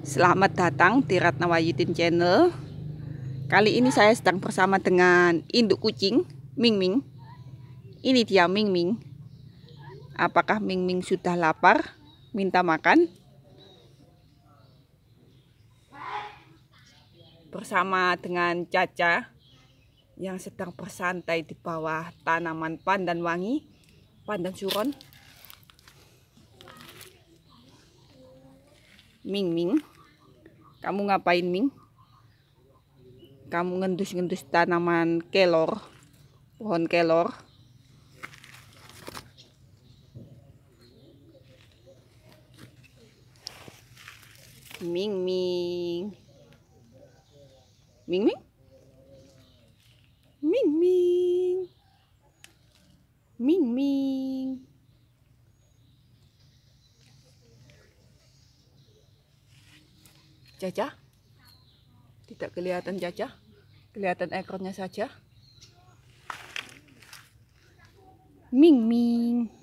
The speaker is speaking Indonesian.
Selamat datang di Ratna Ratnawayudin Channel Kali ini saya sedang bersama dengan induk kucing Ming Ming Ini dia Ming Ming Apakah Ming Ming sudah lapar? Minta makan? Bersama dengan Caca Yang sedang bersantai di bawah tanaman pandan wangi Pandan suron Ming Ming kamu ngapain Ming kamu ngendus-ngendus tanaman kelor pohon kelor Ming Ming Ming Ming Ming Ming Ming Ming cacah tidak kelihatan cacah kelihatan ekornya saja ming ming